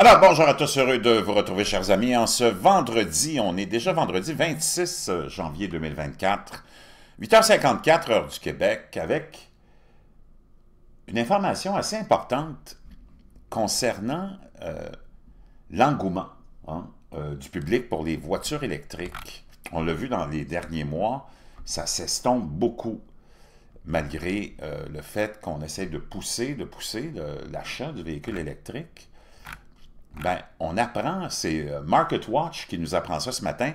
Alors, bonjour à tous, heureux de vous retrouver, chers amis. En ce vendredi, on est déjà vendredi 26 euh, janvier 2024, 8h54, heure du Québec, avec une information assez importante concernant euh, l'engouement hein, euh, du public pour les voitures électriques. On l'a vu dans les derniers mois, ça s'estompe beaucoup malgré le fait qu'on essaie de pousser, de pousser l'achat du véhicule électrique. Ben, on apprend, c'est euh, Market Watch qui nous apprend ça ce matin.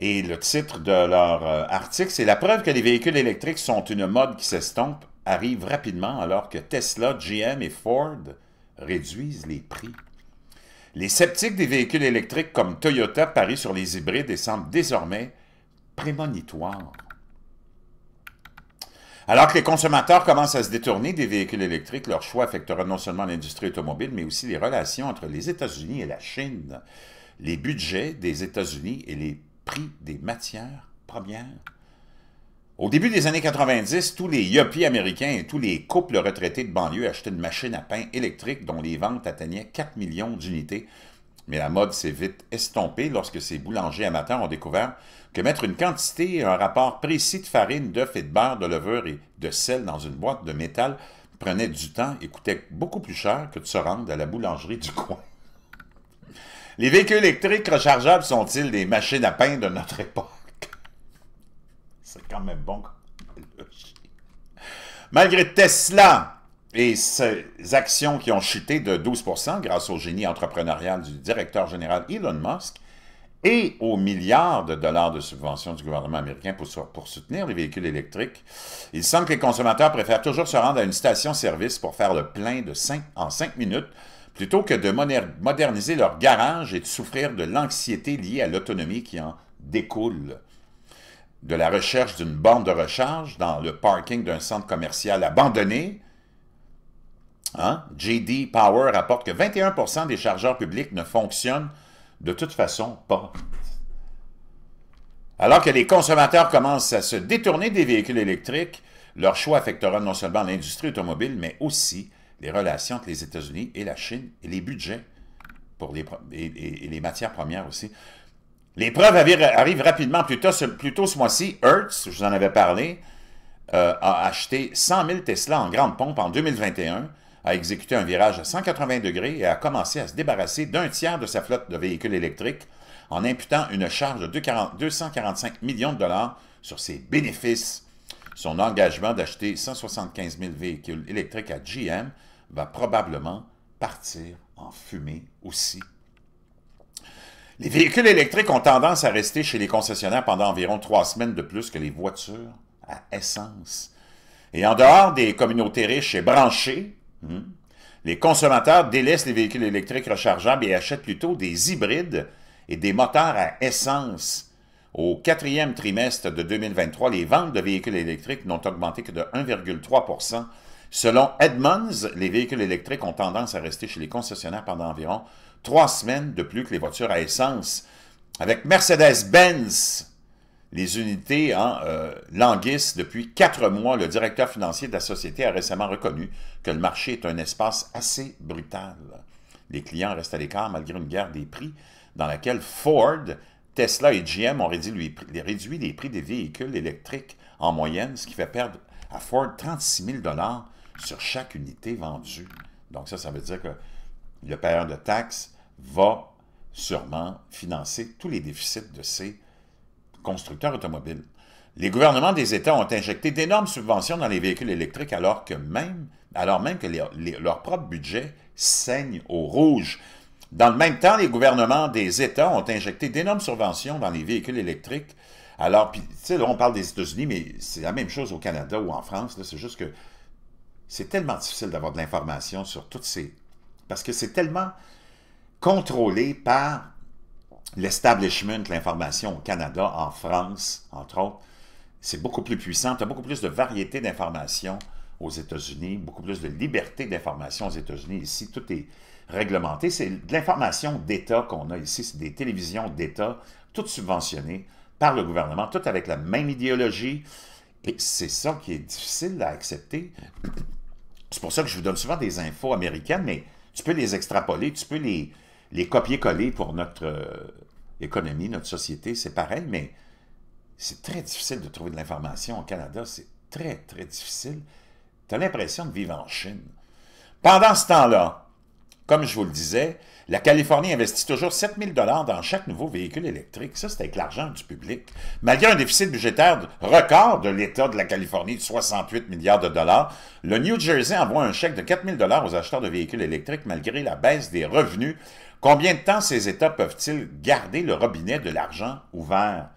Et le titre de leur euh, article, c'est La preuve que les véhicules électriques sont une mode qui s'estompe arrive rapidement alors que Tesla, GM et Ford réduisent les prix. Les sceptiques des véhicules électriques comme Toyota parient sur les hybrides et semblent désormais prémonitoires. Alors que les consommateurs commencent à se détourner des véhicules électriques, leur choix affectera non seulement l'industrie automobile, mais aussi les relations entre les États-Unis et la Chine, les budgets des États-Unis et les prix des matières premières. Au début des années 90, tous les yuppies américains et tous les couples retraités de banlieue achetaient une machine à pain électrique dont les ventes atteignaient 4 millions d'unités mais la mode s'est vite estompée lorsque ces boulangers amateurs ont découvert que mettre une quantité et un rapport précis de farine, d'œufs et de beurre, de levure et de sel dans une boîte de métal prenait du temps et coûtait beaucoup plus cher que de se rendre à la boulangerie du coin. Les véhicules électriques rechargeables sont-ils des machines à pain de notre époque? C'est quand même bon. Malgré Tesla, et ces actions qui ont chuté de 12 grâce au génie entrepreneurial du directeur général Elon Musk et aux milliards de dollars de subventions du gouvernement américain pour, soutenir les véhicules électriques, il semble que les consommateurs préfèrent toujours se rendre à une station-service pour faire le plein en cinq minutes plutôt que de moderniser leur garage et de souffrir de l'anxiété liée à l'autonomie qui en découle de la recherche d'une borne de recharge dans le parking d'un centre commercial abandonné Hein? JD Power rapporte que 21 des chargeurs publics ne fonctionnent de toute façon pas. Alors que les consommateurs commencent à se détourner des véhicules électriques, leur choix affectera non seulement l'industrie automobile, mais aussi les relations entre les États-Unis et la Chine et les budgets pour les, et, les matières premières aussi. Les preuves arrivent rapidement. Plus tôt, ce, mois-ci, Hertz, je vous en avais parlé, euh, a acheté 100 000 Tesla en grande pompe en 2021 a exécuté un virage à 180 degrés et a commencé à se débarrasser d'un tiers de sa flotte de véhicules électriques en imputant une charge de 245 millions de dollars sur ses bénéfices. Son engagement d'acheter 175 000 véhicules électriques à GM va probablement partir en fumée aussi. Les véhicules électriques ont tendance à rester chez les concessionnaires pendant environ trois semaines de plus que les voitures à essence. Et en dehors des communautés riches et branchées, Mhm. Les consommateurs délaissent les véhicules électriques rechargeables et achètent plutôt des hybrides et des moteurs à essence. Au quatrième trimestre de 2023, les ventes de véhicules électriques n'ont augmenté que de 1,3 Selon Edmunds, les véhicules électriques ont tendance à rester chez les concessionnaires pendant environ trois semaines de plus que les voitures à essence. Avec Mercedes-Benz, les unités euh, languissent depuis quatre mois. Le directeur financier de la société a récemment reconnu que le marché est un espace assez brutal. Les clients restent à l'écart malgré une guerre des prix dans laquelle Ford, Tesla et GM ont réduit, les prix des véhicules électriques en moyenne, ce qui fait perdre à Ford 36 000 sur chaque unité vendue. Donc ça, ça veut dire que le payeur de taxes va sûrement financer tous les déficits de ces constructeurs automobiles. Les gouvernements des États ont injecté d'énormes subventions dans les véhicules électriques alors, que même, alors même que leur propre budget saigne au rouge. Dans le même temps, les gouvernements des États ont injecté d'énormes subventions dans les véhicules électriques. Alors, puis, tu sais, on parle des États-Unis, mais c'est la même chose au Canada ou en France. C'est juste que c'est tellement difficile d'avoir de l'information sur toutes ces... Parce que c'est tellement contrôlé par l'establishment de l'information au Canada, en France, entre autres, c'est beaucoup plus puissant. Tu as beaucoup plus de variété d'informations aux États-Unis, beaucoup plus de liberté d'information aux États-Unis. Ici, tout est réglementé. C'est de l'information d'État qu'on a ici. C'est des télévisions d'État, toutes subventionnées par le gouvernement, toutes avec la même idéologie. Et c'est ça qui est difficile à accepter. C'est pour ça que je vous donne souvent des infos américaines, mais tu peux les extrapoler, tu peux les, les copier-coller pour notre euh, économie, notre société, c'est pareil, mais c'est très difficile de trouver de l'information au Canada. C'est très, très difficile. Tu as l'impression de vivre en Chine. Pendant ce temps-là, comme je vous le disais, la Californie investit toujours 7 000 dans chaque nouveau véhicule électrique. Ça, c'est avec l'argent du public. Malgré un déficit budgétaire record de l'État de la Californie de 68 milliards de dollars, le New Jersey envoie un chèque de 4 000 aux acheteurs de véhicules électriques malgré la baisse des revenus Combien de temps ces États peuvent-ils garder le robinet de l'argent ouvert?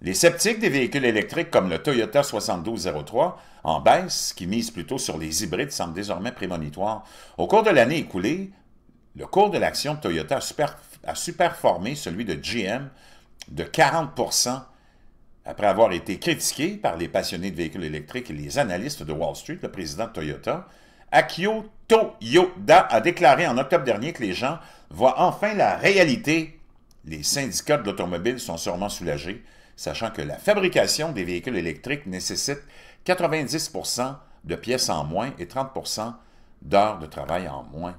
Les sceptiques des véhicules électriques comme le Toyota 7203 en baisse, qui mise plutôt sur les hybrides, semblent désormais prémonitoires. Au cours de l'année écoulée, le cours de l'action de Toyota a, superformé celui de GM de 40 après avoir été critiqué par les passionnés de véhicules électriques et les analystes de Wall Street, le président de Toyota Akio Toyoda a déclaré en octobre dernier que les gens voient enfin la réalité. Les syndicats de l'automobile sont sûrement soulagés, sachant que la fabrication des véhicules électriques nécessite 90 de pièces en moins et 30 d'heures de travail en moins.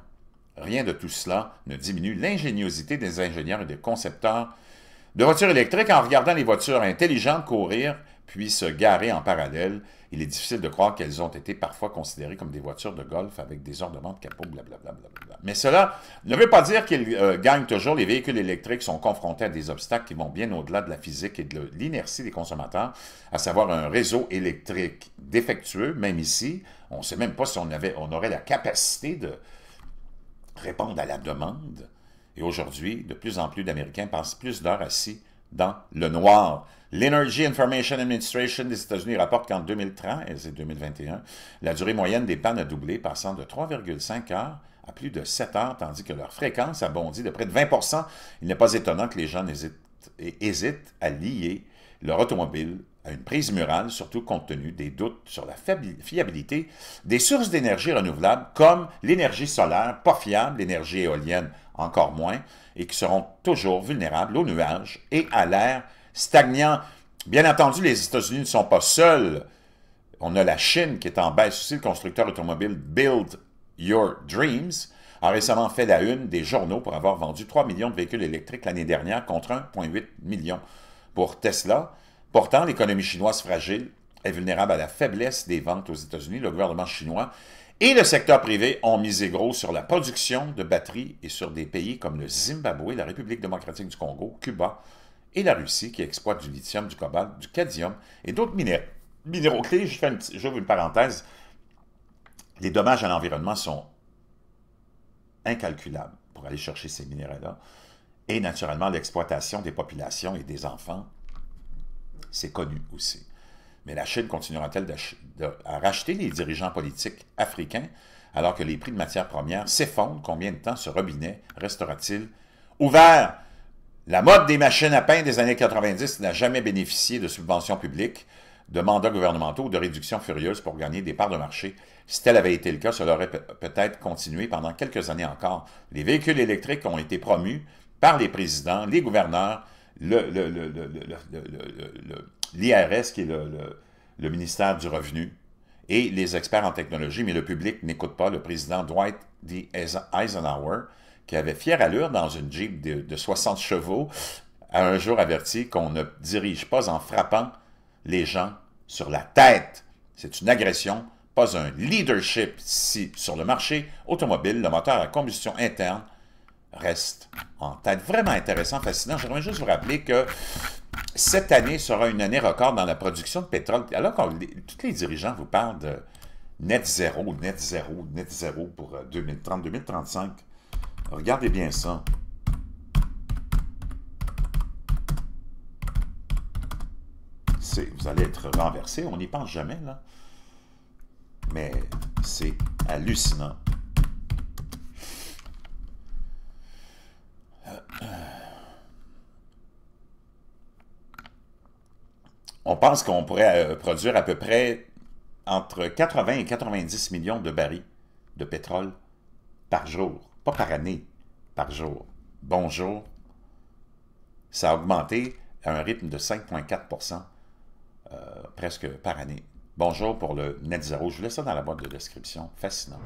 Rien de tout cela ne diminue l'ingéniosité des ingénieurs et des concepteurs de voitures électriques en regardant les voitures intelligentes courir puis se garer en parallèle. Il est difficile de croire qu'elles ont été parfois considérées comme des voitures de golf avec des ornements de capot, blablabla. Bla, bla, bla. Mais cela ne veut pas dire qu'ils euh, gagnent toujours. Les véhicules électriques sont confrontés à des obstacles qui vont bien au-delà de la physique et de l'inertie des consommateurs, à savoir un réseau électrique défectueux, même ici. On ne sait même pas si on, avait, on aurait la capacité de répondre à la demande et aujourd'hui, de plus en plus d'Américains passent plus d'heures assis dans le noir. L'Energy Information Administration des États-Unis rapporte qu'en 2013 et 2021, la durée moyenne des pannes a doublé, passant de 3,5 heures à plus de 7 heures, tandis que leur fréquence a bondi de près de 20 Il n'est pas étonnant que les gens hésitent, hésitent à lier leur automobile à une prise murale, surtout compte tenu des doutes sur la fiabilité des sources d'énergie renouvelables comme l'énergie solaire, pas fiable, l'énergie éolienne encore moins, et qui seront toujours vulnérables aux nuages et à l'air stagnant. Bien entendu, les États-Unis ne sont pas seuls. On a la Chine qui est en baisse aussi, le constructeur automobile Build Your Dreams a récemment fait la une des journaux pour avoir vendu 3 millions de véhicules électriques l'année dernière contre 1,8 million pour Tesla. Pourtant, l'économie chinoise fragile est vulnérable à la faiblesse des ventes aux États-Unis. Le gouvernement chinois et le secteur privé ont misé gros sur la production de batteries et sur des pays comme le Zimbabwe, la République démocratique du Congo, Cuba et la Russie qui exploitent du lithium, du cobalt, du cadmium et d'autres minéraux. Minéraux clés, je fais une, une parenthèse, les dommages à l'environnement sont incalculables pour aller chercher ces minéraux-là. Et naturellement, l'exploitation des populations et des enfants c'est connu aussi. Mais la Chine continuera-t-elle à racheter les dirigeants politiques africains alors que les prix de matières premières s'effondrent? Combien de temps ce robinet restera-t-il ouvert? La mode des machines à pain des années 90 n'a jamais bénéficié de subventions publiques, de mandats gouvernementaux ou de réductions furieuses pour gagner des parts de marché. Si tel avait été le cas, cela aurait peut-être continué pendant quelques années encore. Les véhicules électriques ont été promus par les présidents, les gouverneurs l'IRS, qui est le, ministère du Revenu, et les experts en technologie, mais le public n'écoute pas le président Dwight D. Eisenhower, qui avait fière allure dans une Jeep de, 60 chevaux, a un jour averti qu'on ne dirige pas en frappant les gens sur la tête. C'est une agression, pas un leadership. Si sur le marché automobile, le moteur à combustion interne reste en tête. Vraiment intéressant, fascinant. J'aimerais juste vous rappeler que cette année sera une année record dans la production de pétrole. Alors quand tous les dirigeants vous parlent de net zéro, net zéro, net zéro pour 2030, euh, 2035. Regardez bien ça. Vous allez être renversé, on n'y pense jamais, là. Mais c'est hallucinant. On pense qu'on pourrait euh, produire à peu près entre 80 et 90 millions de barils de pétrole par jour. Pas par année, par jour. Bonjour. Ça a augmenté à un rythme de 5,4 euh, presque par année. Bonjour pour le net zéro. Je vous laisse ça dans la boîte de description. Fascinant.